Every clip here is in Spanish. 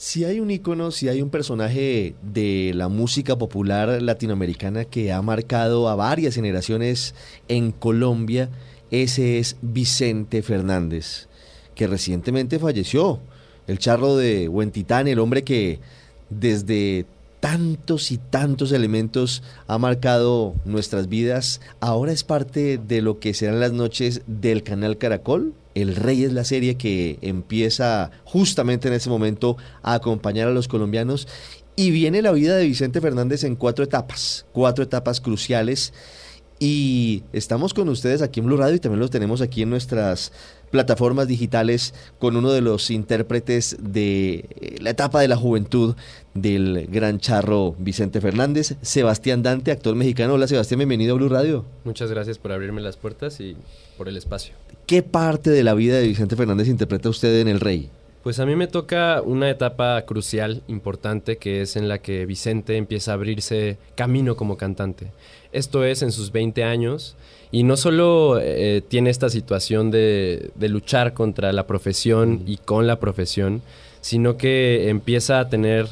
Si hay un icono, si hay un personaje de la música popular latinoamericana que ha marcado a varias generaciones en Colombia, ese es Vicente Fernández, que recientemente falleció. El charro de Huentitán, el hombre que desde tantos y tantos elementos ha marcado nuestras vidas, ahora es parte de lo que serán las noches del canal Caracol. El Rey es la serie que empieza justamente en ese momento a acompañar a los colombianos y viene la vida de Vicente Fernández en cuatro etapas, cuatro etapas cruciales y estamos con ustedes aquí en Blue Radio y también los tenemos aquí en nuestras plataformas digitales con uno de los intérpretes de eh, la etapa de la juventud del gran charro Vicente Fernández, Sebastián Dante, actor mexicano. Hola Sebastián, bienvenido a Blue Radio. Muchas gracias por abrirme las puertas y por el espacio. ¿Qué parte de la vida de Vicente Fernández interpreta usted en El Rey? Pues a mí me toca una etapa crucial, importante, que es en la que Vicente empieza a abrirse camino como cantante. Esto es en sus 20 años y no solo eh, tiene esta situación de, luchar contra la profesión y con la profesión, sino que empieza a tener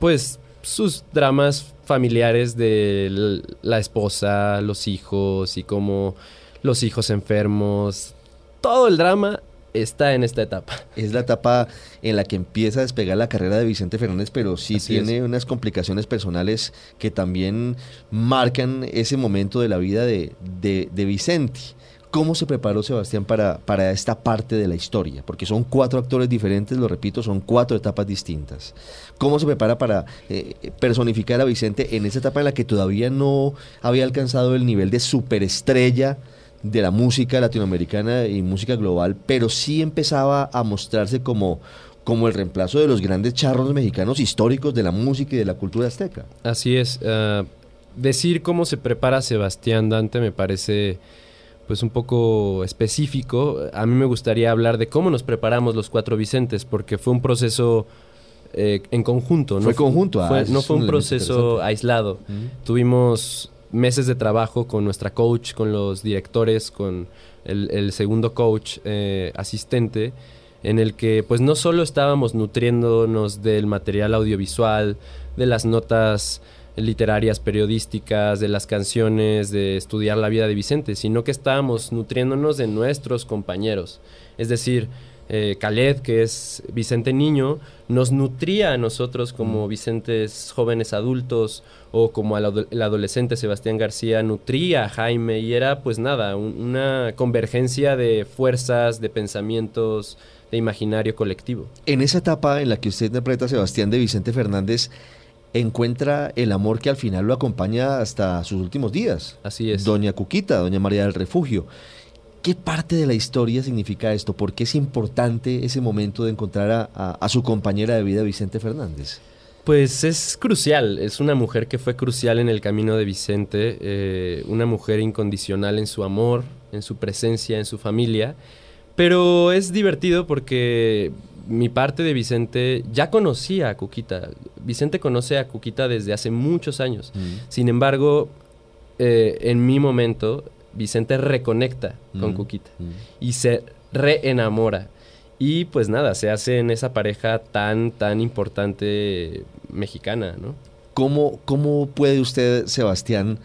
pues sus dramas familiares de la esposa, los hijos y como los hijos enfermos, todo el drama está en esta etapa. Es la etapa en la que empieza a despegar la carrera de Vicente Fernández, pero sí tiene unas complicaciones personales que también marcan ese momento de la vida de, Vicente. ¿Cómo se preparó Sebastián para, para, esta parte de la historia? Porque son cuatro actores diferentes, lo repito, son cuatro etapas distintas. ¿Cómo se prepara para eh, personificar a Vicente en esa etapa en la que todavía no había alcanzado el nivel de superestrella de la música latinoamericana y música global, pero sí empezaba a mostrarse como, como el reemplazo de los grandes charros mexicanos históricos de la música y de la cultura azteca. Así es. Ah, decir cómo se prepara Sebastián Dante me parece pues un poco específico. A mí me gustaría hablar de cómo nos preparamos los cuatro Vicentes, porque fue un proceso eh, en conjunto. ¿no? Fue conjunto. Ah, no fue un proceso aislado. Tuvimos meses de trabajo con nuestra coach, con los directores, con el, segundo coach eh, asistente, en el que pues no solo estábamos nutriéndonos del material audiovisual, de las notas literarias, periodísticas, de las canciones, de estudiar la vida de Vicente, sino que estábamos nutriéndonos de nuestros compañeros. Es decir, eh, que es Vicente Niño, nos nutría a nosotros como mm. Vicentes jóvenes adultos o como al el adolescente Sebastián García nutría a Jaime y era pues nada, una convergencia de fuerzas, de pensamientos, de imaginario colectivo. En esa etapa en la que usted interpreta a Sebastián de Vicente Fernández, encuentra el amor que al final lo acompaña hasta sus últimos días. Así es. Doña Cuquita, Doña María del Refugio. ¿Qué parte de la historia significa esto? ¿Por qué es importante ese momento de encontrar a, su compañera de vida, Vicente Fernández? Pues es crucial, es una mujer que fue crucial en el camino de Vicente, eh, una mujer incondicional en su amor, en su presencia, en su familia, pero es divertido porque mi parte de Vicente ya conocía a Cuquita, Vicente conoce a Cuquita desde hace muchos años, mm. sin embargo, eh, en mi momento Vicente reconecta con mm, Cuquita mm. y se reenamora. Y pues nada, se hace en esa pareja tan, tan importante mexicana, ¿no? ¿Cómo, puede usted, Sebastián,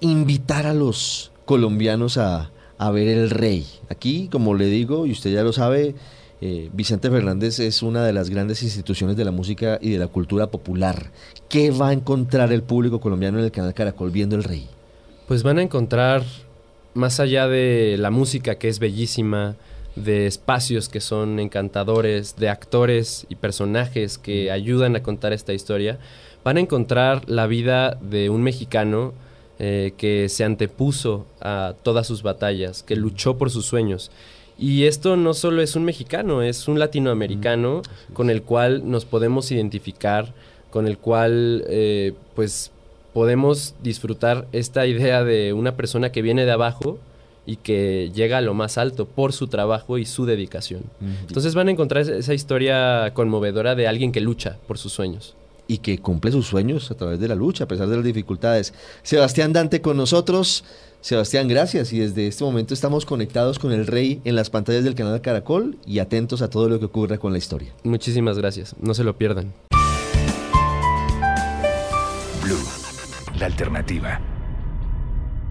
invitar a los colombianos a, ver el rey? Aquí, como le digo, y usted ya lo sabe, eh, Vicente Fernández es una de las grandes instituciones de la música y de la cultura popular. ¿Qué va a encontrar el público colombiano en el canal Caracol viendo el rey? Pues van a encontrar, más allá de la música que es bellísima, de espacios que son encantadores, de actores y personajes que ayudan a contar esta historia, van a encontrar la vida de un mexicano eh, que se antepuso a todas sus batallas, que luchó por sus sueños. Y esto no solo es un mexicano, es un latinoamericano con el cual nos podemos identificar, con el cual eh, pues podemos disfrutar esta idea de una persona que viene de abajo y que llega a lo más alto por su trabajo y su dedicación. Entonces van a encontrar esa historia conmovedora de alguien que lucha por sus sueños. Y que cumple sus sueños a través de la lucha, a pesar de las dificultades. Sebastián Dante con nosotros. Sebastián, gracias. Y desde este momento estamos conectados con el rey en las pantallas del canal Caracol y atentos a todo lo que ocurra con la historia. Muchísimas gracias. No se lo pierdan la alternativa.